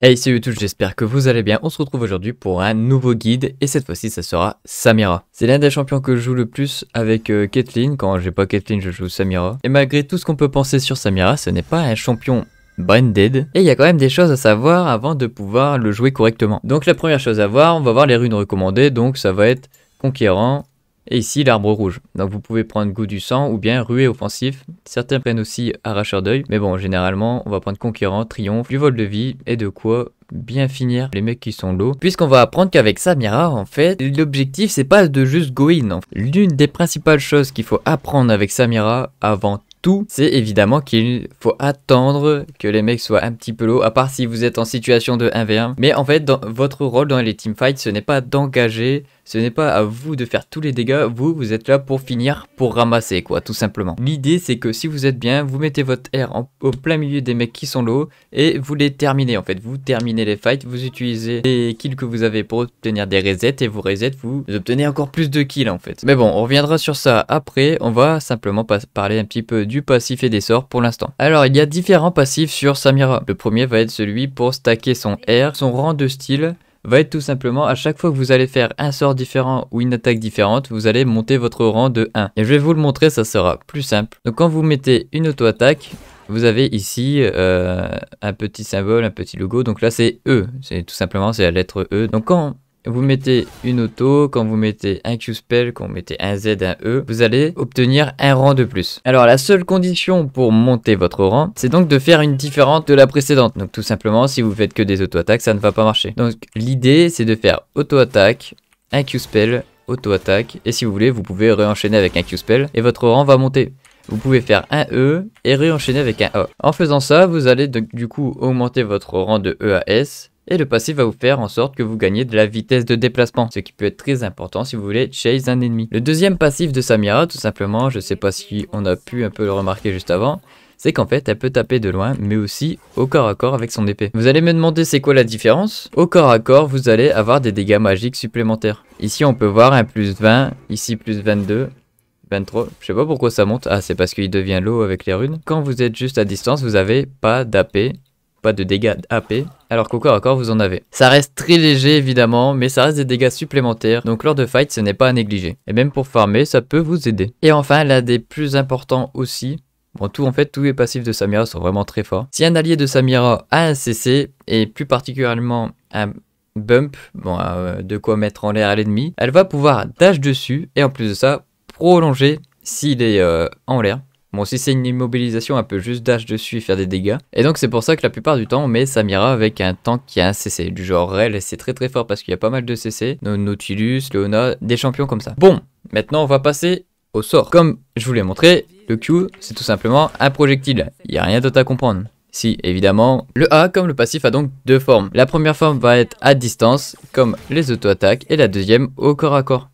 Hey c'est YouTube, j'espère que vous allez bien, on se retrouve aujourd'hui pour un nouveau guide et cette fois-ci ça sera Samira. C'est l'un des champions que je joue le plus avec euh, Caitlyn, quand j'ai pas Caitlyn je joue Samira. Et malgré tout ce qu'on peut penser sur Samira, ce n'est pas un champion Branded. Et il y a quand même des choses à savoir avant de pouvoir le jouer correctement. Donc la première chose à voir, on va voir les runes recommandées, donc ça va être Conquérant, et ici, l'arbre rouge. Donc vous pouvez prendre goût du sang ou bien ruée offensif. Certains prennent aussi arracheur d'œil. Mais bon, généralement, on va prendre conquérant, triomphe, du vol de vie et de quoi bien finir les mecs qui sont low. Puisqu'on va apprendre qu'avec Samira, en fait, l'objectif c'est pas de juste go in. L'une des principales choses qu'il faut apprendre avec Samira avant tout, c'est évidemment qu'il faut attendre que les mecs soient un petit peu low, à part si vous êtes en situation de 1v1. Mais en fait, dans votre rôle dans les teamfights, ce n'est pas d'engager, ce n'est pas à vous de faire tous les dégâts, vous, vous êtes là pour finir, pour ramasser quoi, tout simplement. L'idée, c'est que si vous êtes bien, vous mettez votre air au plein milieu des mecs qui sont low, et vous les terminez en fait, vous terminez les fights, vous utilisez les kills que vous avez pour obtenir des resets, et vous reset, vous obtenez encore plus de kills en fait. Mais bon, on reviendra sur ça après, on va simplement parler un petit peu du passif et des sorts pour l'instant. Alors il y a différents passifs sur Samira. Le premier va être celui pour stacker son R, son rang de style va être tout simplement à chaque fois que vous allez faire un sort différent ou une attaque différente, vous allez monter votre rang de 1. Et je vais vous le montrer, ça sera plus simple. Donc quand vous mettez une auto-attaque, vous avez ici euh, un petit symbole, un petit logo. Donc là c'est E, c'est tout simplement c'est la lettre E. Donc quand vous mettez une auto, quand vous mettez un Q-spell, quand vous mettez un Z, un E, vous allez obtenir un rang de plus. Alors la seule condition pour monter votre rang, c'est donc de faire une différente de la précédente. Donc tout simplement, si vous faites que des auto-attaques, ça ne va pas marcher. Donc l'idée, c'est de faire auto-attaque, un Q-spell, auto-attaque, et si vous voulez, vous pouvez réenchaîner avec un Q-spell, et votre rang va monter vous pouvez faire un E et réenchaîner avec un A. En faisant ça, vous allez du coup augmenter votre rang de E à S et le passif va vous faire en sorte que vous gagnez de la vitesse de déplacement, ce qui peut être très important si vous voulez chase un ennemi. Le deuxième passif de Samira, tout simplement, je sais pas si on a pu un peu le remarquer juste avant, c'est qu'en fait elle peut taper de loin mais aussi au corps à corps avec son épée. Vous allez me demander c'est quoi la différence Au corps à corps vous allez avoir des dégâts magiques supplémentaires. Ici on peut voir un plus 20, ici plus 22, 23, je sais pas pourquoi ça monte, ah c'est parce qu'il devient low avec les runes. Quand vous êtes juste à distance vous avez pas d'AP pas de dégâts AP, alors qu'au corps à corps vous en avez. Ça reste très léger évidemment, mais ça reste des dégâts supplémentaires, donc lors de fight ce n'est pas à négliger. Et même pour farmer, ça peut vous aider. Et enfin, l'un des plus importants aussi, Bon, tout en fait, tous les passifs de Samira sont vraiment très forts. Si un allié de Samira a un CC, et plus particulièrement un bump, bon, euh, de quoi mettre en l'air à l'ennemi, elle va pouvoir dash dessus, et en plus de ça, prolonger s'il est euh, en l'air. Bon, si c'est une immobilisation, un peu juste dash dessus et faire des dégâts. Et donc c'est pour ça que la plupart du temps, on met Samira avec un tank qui a un CC, du genre Rel, c'est très très fort parce qu'il y a pas mal de CC, Nautilus, Leona, des champions comme ça. Bon, maintenant on va passer au sort. Comme je vous l'ai montré, le Q, c'est tout simplement un projectile. Il n'y a rien d'autre à comprendre. Si, évidemment. Le A, comme le passif, a donc deux formes. La première forme va être à distance, comme les auto-attaques, et la deuxième au corps à corps.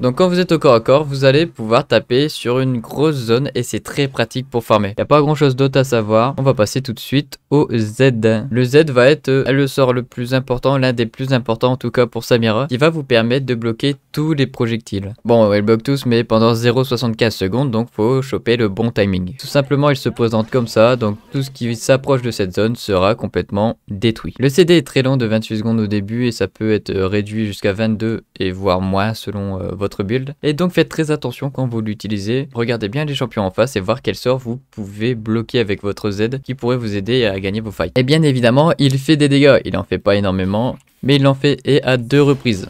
Donc quand vous êtes au corps à corps, vous allez pouvoir taper sur une grosse zone et c'est très pratique pour farmer. Il n'y a pas grand chose d'autre à savoir, on va passer tout de suite au Z. Le Z va être le sort le plus important, l'un des plus importants en tout cas pour Samira, qui va vous permettre de bloquer les projectiles. Bon, elle bloque tous, mais pendant 0,75 secondes, donc faut choper le bon timing. Tout simplement, il se présente comme ça, donc tout ce qui s'approche de cette zone sera complètement détruit. Le CD est très long de 28 secondes au début et ça peut être euh, réduit jusqu'à 22 et voire moins selon euh, votre build. Et donc faites très attention quand vous l'utilisez, regardez bien les champions en face et voir quel sort vous pouvez bloquer avec votre Z qui pourrait vous aider à gagner vos fights. Et bien évidemment, il fait des dégâts, il en fait pas énormément, mais il en fait et à deux reprises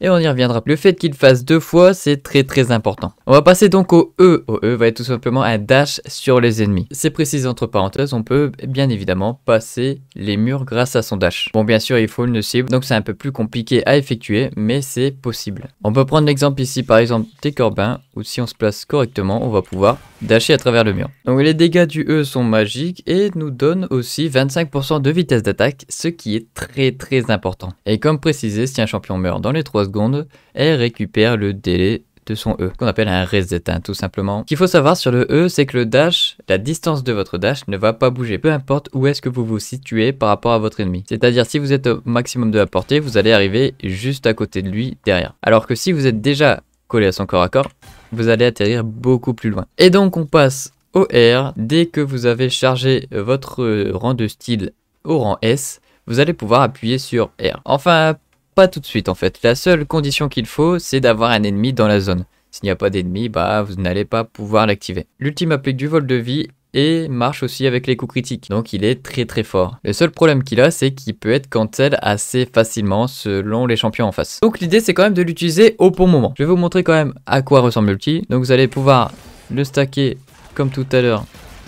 et on y reviendra. Le fait qu'il fasse deux fois, c'est très très important. On va passer donc au E. Au E va être tout simplement un dash sur les ennemis. C'est précisé entre parenthèses, on peut bien évidemment passer les murs grâce à son dash. Bon, bien sûr, il faut une cible, donc c'est un peu plus compliqué à effectuer, mais c'est possible. On peut prendre l'exemple ici, par exemple, des corbins si on se place correctement, on va pouvoir dasher à travers le mur. Donc les dégâts du E sont magiques et nous donnent aussi 25% de vitesse d'attaque, ce qui est très très important. Et comme précisé, si un champion meurt dans les 3 secondes, elle récupère le délai de son E, qu'on appelle un reset hein, tout simplement. Ce qu'il faut savoir sur le E, c'est que le dash, la distance de votre dash ne va pas bouger, peu importe où est-ce que vous vous situez par rapport à votre ennemi. C'est-à-dire si vous êtes au maximum de la portée, vous allez arriver juste à côté de lui derrière. Alors que si vous êtes déjà collé à son corps à corps, vous allez atterrir beaucoup plus loin. Et donc on passe au R. Dès que vous avez chargé euh, votre euh, rang de style au rang S, vous allez pouvoir appuyer sur R. Enfin, pas tout de suite en fait. La seule condition qu'il faut, c'est d'avoir un ennemi dans la zone. S'il n'y a pas d'ennemi, bah, vous n'allez pas pouvoir l'activer. L'ultime applique du vol de vie et marche aussi avec les coups critiques. Donc il est très très fort. Le seul problème qu'il a, c'est qu'il peut être cancel assez facilement selon les champions en face. Donc l'idée, c'est quand même de l'utiliser au bon moment. Je vais vous montrer quand même à quoi ressemble l'ulti. Donc vous allez pouvoir le stacker comme tout à l'heure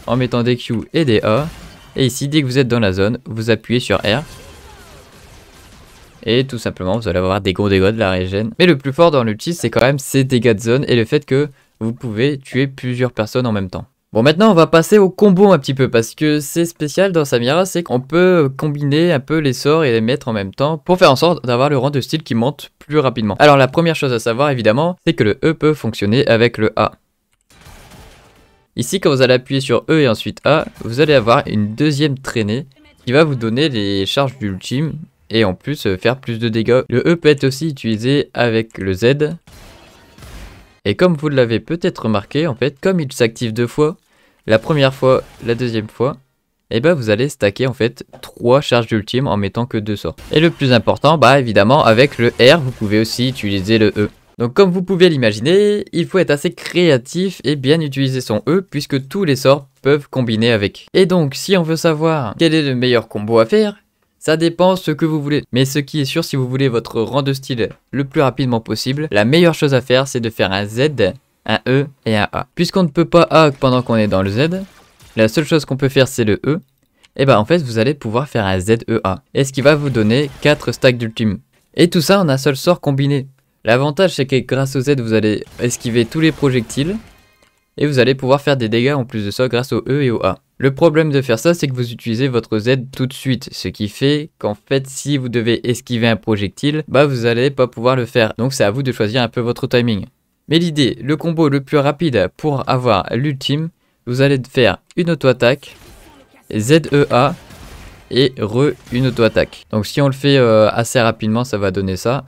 en mettant des Q et des A. Et ici, dès que vous êtes dans la zone, vous appuyez sur R et tout simplement vous allez avoir des gros dégâts de la régène. Mais le plus fort dans l'ulti c'est quand même ses dégâts de zone et le fait que vous pouvez tuer plusieurs personnes en même temps. Bon, maintenant, on va passer au combo un petit peu, parce que c'est spécial dans Samira, c'est qu'on peut combiner un peu les sorts et les mettre en même temps pour faire en sorte d'avoir le rang de style qui monte plus rapidement. Alors, la première chose à savoir, évidemment, c'est que le E peut fonctionner avec le A. Ici, quand vous allez appuyer sur E et ensuite A, vous allez avoir une deuxième traînée qui va vous donner les charges d'ultime et en plus euh, faire plus de dégâts. Le E peut être aussi utilisé avec le Z et comme vous l'avez peut-être remarqué, en fait, comme il s'active deux fois, la première fois, la deuxième fois, et eh bah ben, vous allez stacker en fait trois charges d'ultime en mettant que deux sorts. Et le plus important, bah évidemment avec le R, vous pouvez aussi utiliser le E. Donc comme vous pouvez l'imaginer, il faut être assez créatif et bien utiliser son E puisque tous les sorts peuvent combiner avec. Et donc si on veut savoir quel est le meilleur combo à faire, ça dépend ce que vous voulez. Mais ce qui est sûr, si vous voulez votre rang de style le plus rapidement possible, la meilleure chose à faire, c'est de faire un Z, un E et un A. Puisqu'on ne peut pas A pendant qu'on est dans le Z, la seule chose qu'on peut faire, c'est le E. Et eh bah ben, en fait, vous allez pouvoir faire un Z, E, A. Et ce qui va vous donner 4 stacks d'ultime. Et tout ça en un seul sort combiné. L'avantage, c'est que grâce au Z, vous allez esquiver tous les projectiles. Et vous allez pouvoir faire des dégâts en plus de ça grâce au E et au A. Le problème de faire ça, c'est que vous utilisez votre Z tout de suite, ce qui fait qu'en fait, si vous devez esquiver un projectile, bah vous allez pas pouvoir le faire. Donc c'est à vous de choisir un peu votre timing. Mais l'idée, le combo le plus rapide pour avoir l'ultime, vous allez faire une auto-attaque, ZEA et re une auto-attaque. Donc si on le fait euh, assez rapidement, ça va donner ça.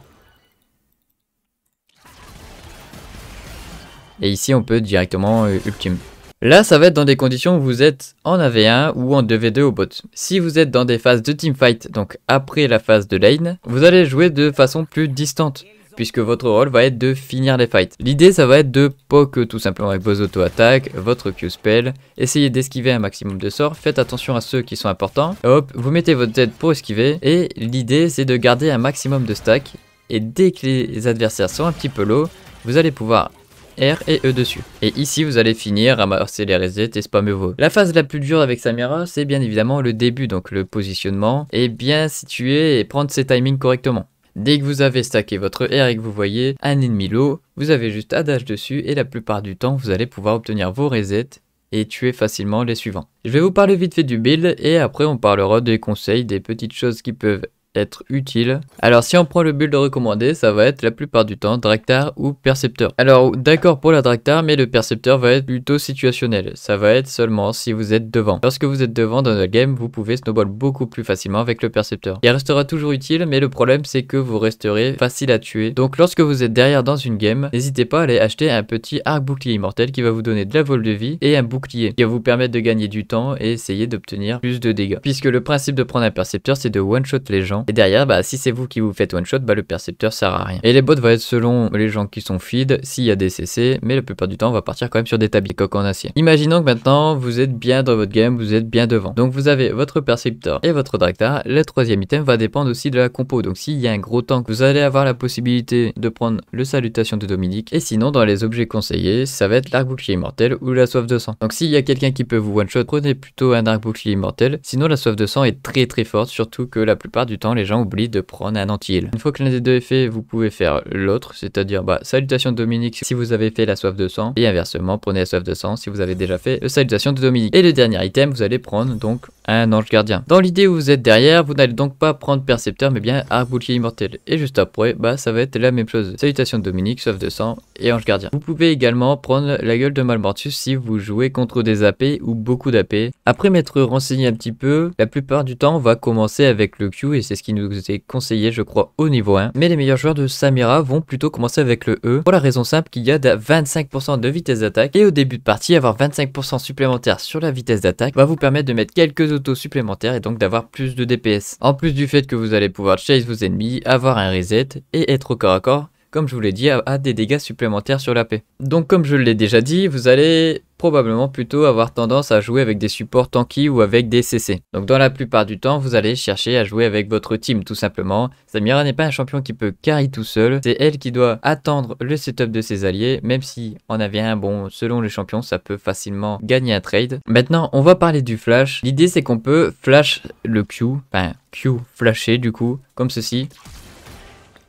Et ici, on peut directement euh, ultime. Là, ça va être dans des conditions où vous êtes en AV1 ou en 2v2 au bot. Si vous êtes dans des phases de teamfight, donc après la phase de lane, vous allez jouer de façon plus distante puisque votre rôle va être de finir les fights. L'idée ça va être de poke tout simplement avec vos auto-attaques, votre Q-spell, essayez d'esquiver un maximum de sorts, faites attention à ceux qui sont importants, hop, vous mettez votre tête pour esquiver, et l'idée c'est de garder un maximum de stack, et dès que les adversaires sont un petit peu low, vous allez pouvoir R et E dessus. Et ici, vous allez finir, ramasser les resets et spammer vos. La phase la plus dure avec Samira, c'est bien évidemment le début, donc le positionnement, et bien situé et prendre ses timings correctement. Dès que vous avez stacké votre R et que vous voyez un ennemi low, vous avez juste à dessus et la plupart du temps, vous allez pouvoir obtenir vos resets et tuer facilement les suivants. Je vais vous parler vite fait du build et après on parlera des conseils, des petites choses qui peuvent être utile. Alors si on prend le build recommandé, ça va être la plupart du temps Dractar ou Percepteur. Alors d'accord pour la Dractar mais le Percepteur va être plutôt situationnel. Ça va être seulement si vous êtes devant. Lorsque vous êtes devant dans la game, vous pouvez snowball beaucoup plus facilement avec le Percepteur. Il restera toujours utile, mais le problème c'est que vous resterez facile à tuer. Donc lorsque vous êtes derrière dans une game, n'hésitez pas à aller acheter un petit arc bouclier immortel qui va vous donner de la vol de vie et un bouclier qui va vous permettre de gagner du temps et essayer d'obtenir plus de dégâts. Puisque le principe de prendre un Percepteur, c'est de one-shot les gens et derrière, bah, si c'est vous qui vous faites one shot, bah, le percepteur sert à rien. Et les bots vont être selon les gens qui sont feed, s'il y a des CC, mais la plupart du temps, on va partir quand même sur des tablis coques en acier. Imaginons que maintenant, vous êtes bien dans votre game, vous êtes bien devant. Donc vous avez votre percepteur et votre dractar. Le troisième item va dépendre aussi de la compo. Donc s'il y a un gros tank, vous allez avoir la possibilité de prendre le salutation de Dominique. Et sinon, dans les objets conseillés, ça va être l'arc bouclier immortel ou la soif de sang. Donc s'il y a quelqu'un qui peut vous one shot, prenez plutôt un arc bouclier immortel. Sinon, la soif de sang est très très forte, surtout que la plupart du temps, les gens oublient de prendre un anti Une fois que l'un des deux est fait, vous pouvez faire l'autre, c'est-à-dire bah, salutation de Dominique si vous avez fait la soif de sang, et inversement, prenez la soif de sang si vous avez déjà fait la salutation de Dominique. Et le dernier item, vous allez prendre donc un ange gardien. Dans l'idée où vous êtes derrière, vous n'allez donc pas prendre percepteur, mais bien arboutier immortel. Et juste après, bah ça va être la même chose. Salutation de Dominique, soif de sang et ange gardien. Vous pouvez également prendre la gueule de Malmortus si vous jouez contre des AP ou beaucoup d'AP. Après m'être renseigné un petit peu, la plupart du temps, on va commencer avec le Q et c'est qui nous est conseillé, je crois, au niveau 1. Mais les meilleurs joueurs de Samira vont plutôt commencer avec le E, pour la raison simple qu'il y a 25% de vitesse d'attaque, et au début de partie, avoir 25% supplémentaire sur la vitesse d'attaque va vous permettre de mettre quelques autos supplémentaires et donc d'avoir plus de DPS. En plus du fait que vous allez pouvoir chase vos ennemis, avoir un reset et être au corps à corps comme je vous l'ai dit, a, des dégâts supplémentaires sur la paix. Donc comme je l'ai déjà dit, vous allez probablement plutôt avoir tendance à jouer avec des supports tanky ou avec des CC. Donc dans la plupart du temps, vous allez chercher à jouer avec votre team tout simplement. Samira n'est pas un champion qui peut carry tout seul, c'est elle qui doit attendre le setup de ses alliés, même si en avait un bon, selon le champion, ça peut facilement gagner un trade. Maintenant, on va parler du flash. L'idée c'est qu'on peut flash le Q, enfin Q flasher du coup, comme ceci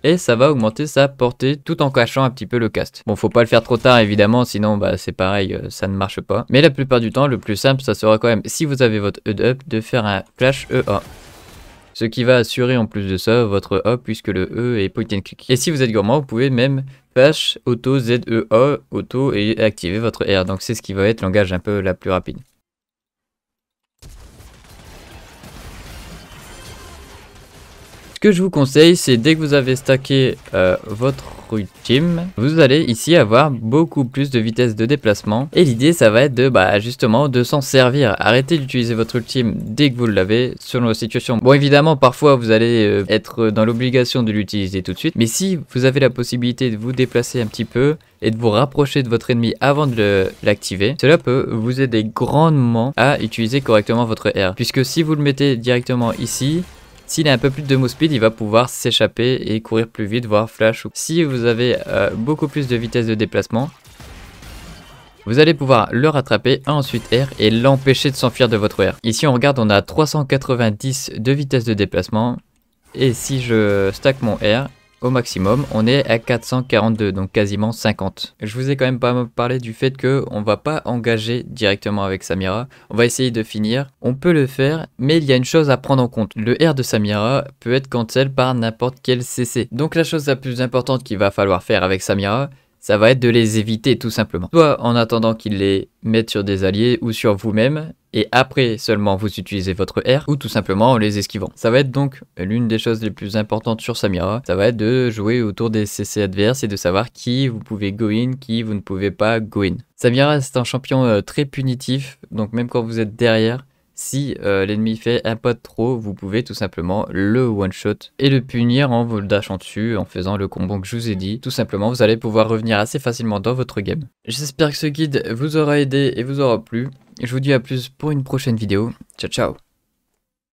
et ça va augmenter sa portée tout en cachant un petit peu le cast. Bon, faut pas le faire trop tard évidemment, sinon bah c'est pareil, euh, ça ne marche pas. Mais la plupart du temps, le plus simple, ça sera quand même, si vous avez votre E up, de faire un flash EA. Ce qui va assurer en plus de ça votre A puisque le E est point and click. Et si vous êtes gourmand, vous pouvez même flash auto z ZEA auto et activer votre R. Donc c'est ce qui va être langage un peu la plus rapide. Ce que je vous conseille, c'est dès que vous avez stacké euh, votre ultime, vous allez ici avoir beaucoup plus de vitesse de déplacement. Et l'idée, ça va être de, bah, justement, de s'en servir. Arrêtez d'utiliser votre ultime dès que vous l'avez, selon la situation. Bon, évidemment, parfois, vous allez euh, être dans l'obligation de l'utiliser tout de suite. Mais si vous avez la possibilité de vous déplacer un petit peu et de vous rapprocher de votre ennemi avant de l'activer, cela peut vous aider grandement à utiliser correctement votre R. Puisque si vous le mettez directement ici, s'il a un peu plus de move speed, il va pouvoir s'échapper et courir plus vite, voire flash. Si vous avez euh, beaucoup plus de vitesse de déplacement, vous allez pouvoir le rattraper, ensuite R et l'empêcher de s'enfuir de votre R. Ici on regarde, on a 390 de vitesse de déplacement. Et si je stack mon R, au maximum, on est à 442, donc quasiment 50. Je vous ai quand même pas parlé du fait que on va pas engager directement avec Samira, on va essayer de finir. On peut le faire, mais il y a une chose à prendre en compte. Le R de Samira peut être cancel par n'importe quel CC. Donc la chose la plus importante qu'il va falloir faire avec Samira, ça va être de les éviter tout simplement. Soit en attendant qu'ils les mettent sur des alliés ou sur vous-même, et après seulement vous utilisez votre R, ou tout simplement en les esquivant. Ça va être donc l'une des choses les plus importantes sur Samira, ça va être de jouer autour des CC adverses et de savoir qui vous pouvez go in, qui vous ne pouvez pas go in. Samira c'est un champion euh, très punitif, donc même quand vous êtes derrière, si euh, l'ennemi fait un pas de trop, vous pouvez tout simplement le one-shot et le punir en vous le dashant dessus, en faisant le combo que je vous ai dit. Tout simplement, vous allez pouvoir revenir assez facilement dans votre game. J'espère que ce guide vous aura aidé et vous aura plu. Je vous dis à plus pour une prochaine vidéo. Ciao ciao